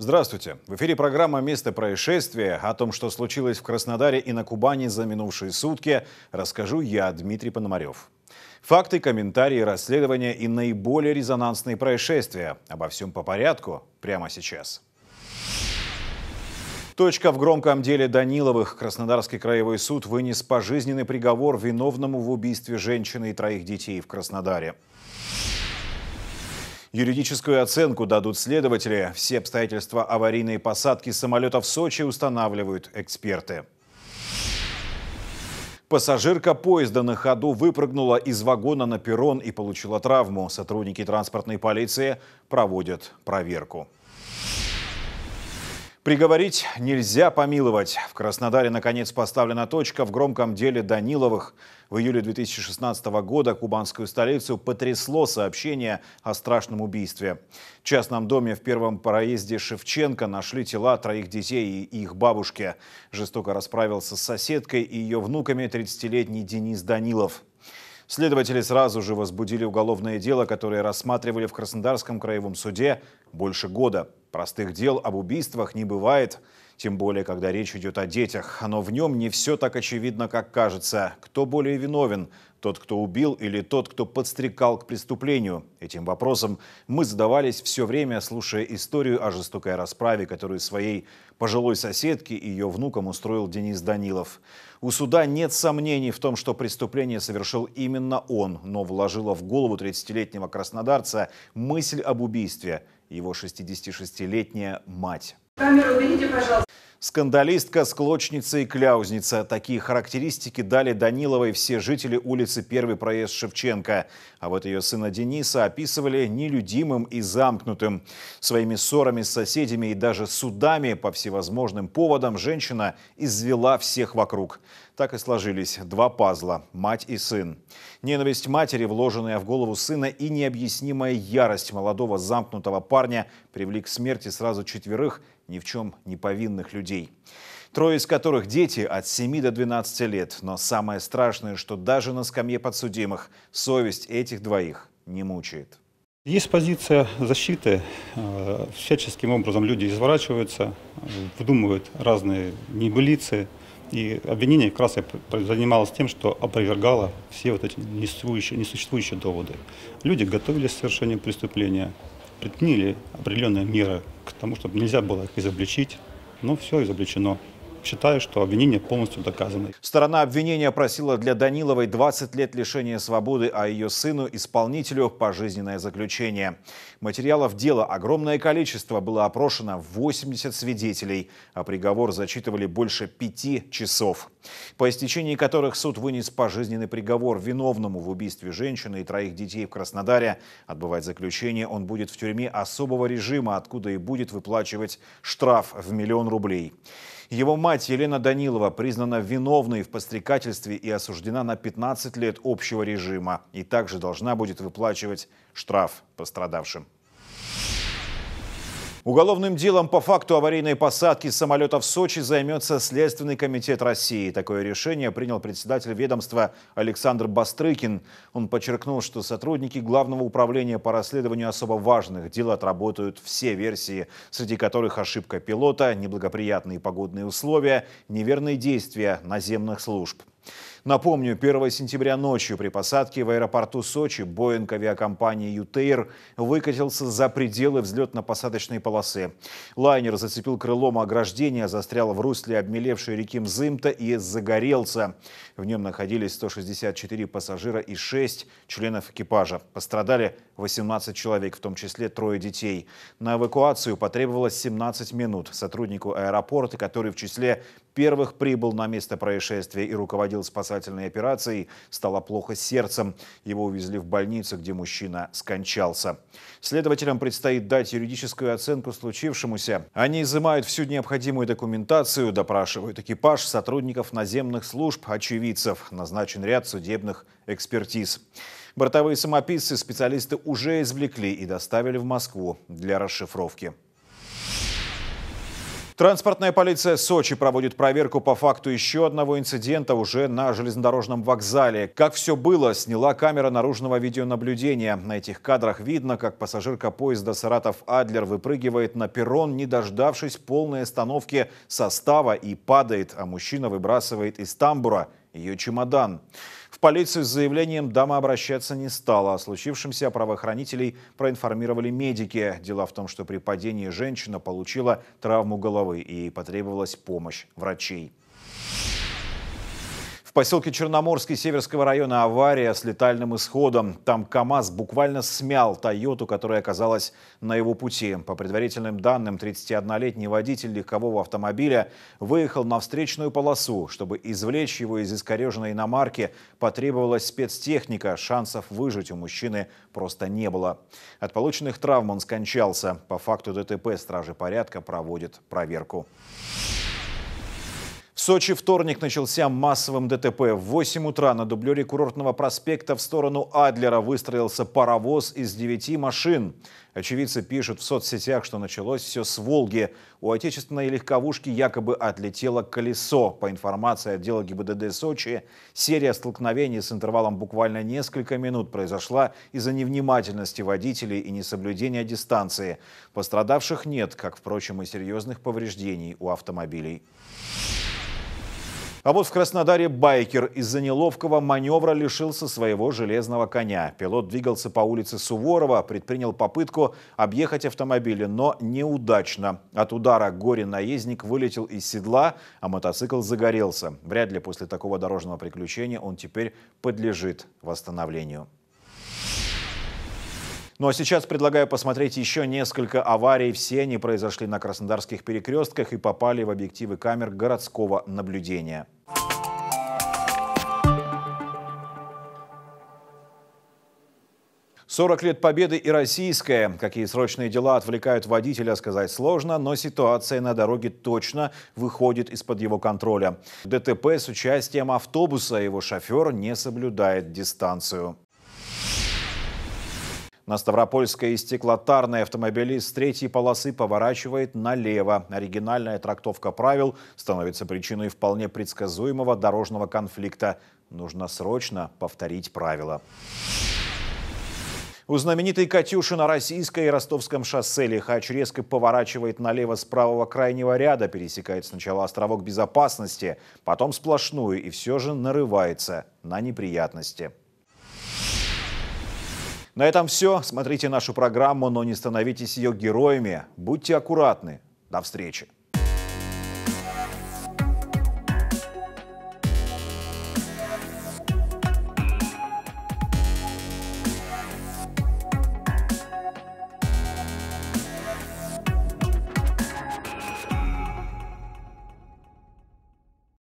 Здравствуйте. В эфире программа «Место происшествия». О том, что случилось в Краснодаре и на Кубани за минувшие сутки, расскажу я, Дмитрий Пономарев. Факты, комментарии, расследования и наиболее резонансные происшествия. Обо всем по порядку прямо сейчас. Точка в громком деле Даниловых. Краснодарский краевой суд вынес пожизненный приговор виновному в убийстве женщины и троих детей в Краснодаре. Юридическую оценку дадут следователи. Все обстоятельства аварийной посадки самолета в Сочи устанавливают эксперты. Пассажирка поезда на ходу выпрыгнула из вагона на перрон и получила травму. Сотрудники транспортной полиции проводят проверку. Приговорить нельзя помиловать. В Краснодаре, наконец, поставлена точка в громком деле Даниловых. В июле 2016 года кубанскую столицу потрясло сообщение о страшном убийстве. В частном доме в первом проезде Шевченко нашли тела троих детей и их бабушки. Жестоко расправился с соседкой и ее внуками 30-летний Денис Данилов. Следователи сразу же возбудили уголовное дело, которое рассматривали в Краснодарском краевом суде больше года. Простых дел об убийствах не бывает, тем более, когда речь идет о детях. Но в нем не все так очевидно, как кажется. Кто более виновен – тот, кто убил или тот, кто подстрекал к преступлению? Этим вопросом мы задавались все время, слушая историю о жестокой расправе, которую своей пожилой соседке и ее внукам устроил Денис Данилов. У суда нет сомнений в том, что преступление совершил именно он, но вложила в голову 30-летнего краснодарца мысль об убийстве его 66-летняя мать. Камеру уберите, пожалуйста. Скандалистка, склочница и кляузница. Такие характеристики дали Даниловой все жители улицы Первый проезд Шевченко. А вот ее сына Дениса описывали нелюдимым и замкнутым. Своими ссорами с соседями и даже судами по всевозможным поводам женщина извела всех вокруг. Так и сложились два пазла – мать и сын. Ненависть матери, вложенная в голову сына, и необъяснимая ярость молодого замкнутого парня привели к смерти сразу четверых – ни в чем не повинных людей. Трое из которых дети от 7 до 12 лет. Но самое страшное, что даже на скамье подсудимых совесть этих двоих не мучает. Есть позиция защиты. Э, всяческим образом люди изворачиваются, э, выдумывают разные небылицы. И обвинение как раз занималось тем, что опровергало все вот эти несуществующие, несуществующие доводы. Люди готовились к совершению преступления, предприняли определенные меры к тому, чтобы нельзя было их изобличить. Но все изобличено считаю, что обвинение полностью доказано. Сторона обвинения просила для Даниловой 20 лет лишения свободы, а ее сыну, исполнителю, пожизненное заключение. Материалов дела огромное количество, было опрошено 80 свидетелей, а приговор зачитывали больше пяти часов, по истечении которых суд вынес пожизненный приговор виновному в убийстве женщины и троих детей в Краснодаре. Отбывать заключение он будет в тюрьме особого режима, откуда и будет выплачивать штраф в миллион рублей. Его мать Елена Данилова признана виновной в подстрекательстве и осуждена на 15 лет общего режима и также должна будет выплачивать штраф пострадавшим. Уголовным делом по факту аварийной посадки самолета в Сочи займется Следственный комитет России. Такое решение принял председатель ведомства Александр Бастрыкин. Он подчеркнул, что сотрудники Главного управления по расследованию особо важных дел отработают все версии, среди которых ошибка пилота, неблагоприятные погодные условия, неверные действия наземных служб. Напомню, 1 сентября ночью при посадке в аэропорту Сочи Боинг авиакомпании «Ютейр» выкатился за пределы взлетно-посадочной полосы. Лайнер зацепил крылом ограждение, застрял в русле обмелевшей реки Мзымта и загорелся. В нем находились 164 пассажира и 6 членов экипажа. Пострадали 18 человек, в том числе трое детей. На эвакуацию потребовалось 17 минут. Сотруднику аэропорта, который в числе первых прибыл на место происшествия и руководил спасательным спасательной операции, стало плохо с сердцем. Его увезли в больницу, где мужчина скончался. Следователям предстоит дать юридическую оценку случившемуся. Они изымают всю необходимую документацию, допрашивают экипаж, сотрудников наземных служб, очевидцев. Назначен ряд судебных экспертиз. Бортовые самописцы специалисты уже извлекли и доставили в Москву для расшифровки. Транспортная полиция Сочи проводит проверку по факту еще одного инцидента уже на железнодорожном вокзале. Как все было, сняла камера наружного видеонаблюдения. На этих кадрах видно, как пассажирка поезда «Саратов-Адлер» выпрыгивает на перрон, не дождавшись полной остановки состава и падает, а мужчина выбрасывает из тамбура ее чемодан. В полицию с заявлением дама обращаться не стала. О случившемся правоохранителей проинформировали медики. Дело в том, что при падении женщина получила травму головы и потребовалась помощь врачей поселке Черноморский Северского района авария с летальным исходом. Там КАМАЗ буквально смял «Тойоту», которая оказалась на его пути. По предварительным данным, 31-летний водитель легкового автомобиля выехал на встречную полосу. Чтобы извлечь его из искореженной иномарки, потребовалась спецтехника. Шансов выжить у мужчины просто не было. От полученных травм он скончался. По факту ДТП стражи порядка проводят проверку. Сочи вторник начался массовым ДТП. В 8 утра на дублере курортного проспекта в сторону Адлера выстроился паровоз из 9 машин. Очевидцы пишут в соцсетях, что началось все с «Волги». У отечественной легковушки якобы отлетело колесо. По информации отдела ГИБДД Сочи, серия столкновений с интервалом буквально несколько минут произошла из-за невнимательности водителей и несоблюдения дистанции. Пострадавших нет, как, впрочем, и серьезных повреждений у автомобилей. А вот в Краснодаре байкер из-за неловкого маневра лишился своего железного коня. Пилот двигался по улице Суворова, предпринял попытку объехать автомобили, но неудачно. От удара горе-наездник вылетел из седла, а мотоцикл загорелся. Вряд ли после такого дорожного приключения он теперь подлежит восстановлению. Ну а сейчас предлагаю посмотреть еще несколько аварий. Все они произошли на краснодарских перекрестках и попали в объективы камер городского наблюдения. 40 лет победы и российская. Какие срочные дела отвлекают водителя, сказать сложно, но ситуация на дороге точно выходит из-под его контроля. ДТП с участием автобуса, его шофер не соблюдает дистанцию. На Ставропольской стеклотарной автомобилист с третьей полосы поворачивает налево. Оригинальная трактовка правил становится причиной вполне предсказуемого дорожного конфликта. Нужно срочно повторить правила. У знаменитой «Катюши» на Российской и Ростовском шоссе лихач резко поворачивает налево с правого крайнего ряда, пересекает сначала островок безопасности, потом сплошную и все же нарывается на неприятности. На этом все. Смотрите нашу программу, но не становитесь ее героями. Будьте аккуратны. До встречи.